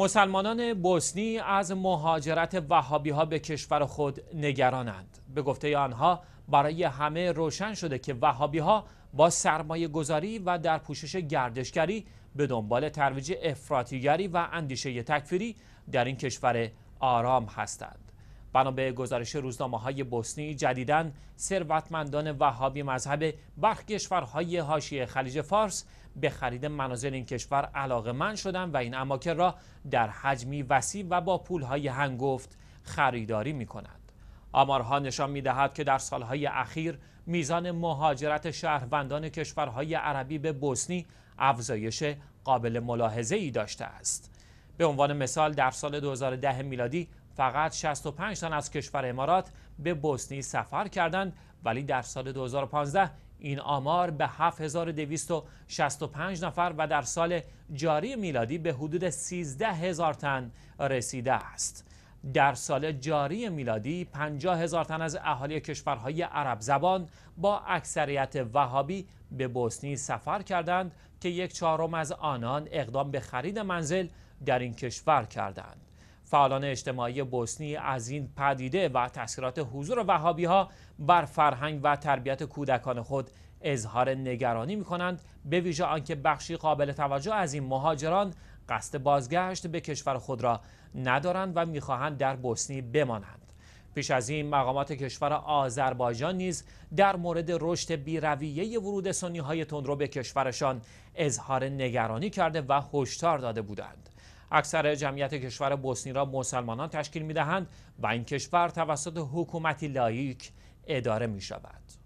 مسلمانان بوسنی از مهاجرت وهابی ها به کشور خود نگرانند به گفته آنها برای همه روشن شده که وهابی ها با سرمایه گذاری و در پوشش گردشگری به دنبال ترویج افراطیگری و اندیشه تکفیری در این کشور آرام هستند بنا به گزارش روزنامه های بوسنی جدیداً ثروتمندان وهابی مذهب برخی کشورهای حاشیه خلیج فارس به خرید منازل این کشور من شدند و این اماکن را در حجمی وسیع و با پولهای هنگفت خریداری می کنند. آمارها نشان می دهد که در سالهای اخیر میزان مهاجرت شهروندان کشورهای عربی به بوسنی افزایش قابل ملاحظه ای داشته است. به عنوان مثال در سال 2010 میلادی فقط 65 تن از کشور امارات به بوسنی سفر کردند ولی در سال 2015 این آمار به 7265 نفر و در سال جاری میلادی به حدود 13 هزار تن رسیده است. در سال جاری میلادی 50 هزار تن از اهالی کشورهای عرب زبان با اکثریت وهابی به بوسنی سفر کردند که یک چهارم از آنان اقدام به خرید منزل در این کشور کردند. فعالان اجتماعی بوسنی از این پدیده و تاثیرات حضور وهابی ها بر فرهنگ و تربیت کودکان خود اظهار نگرانی می کنند به ویژه آنکه بخشی قابل توجه از این مهاجران قصد بازگشت به کشور خود را ندارند و میخواهند در بوسنی بمانند پیش از این مقامات کشور آذربایجان نیز در مورد رشد بیرویه ورود سنی های تندرو به کشورشان اظهار نگرانی کرده و هشدار داده بودند اکثر جمعیت کشور بوسنی را مسلمانان تشکیل می دهند و این کشور توسط حکومتی لایک اداره می شود.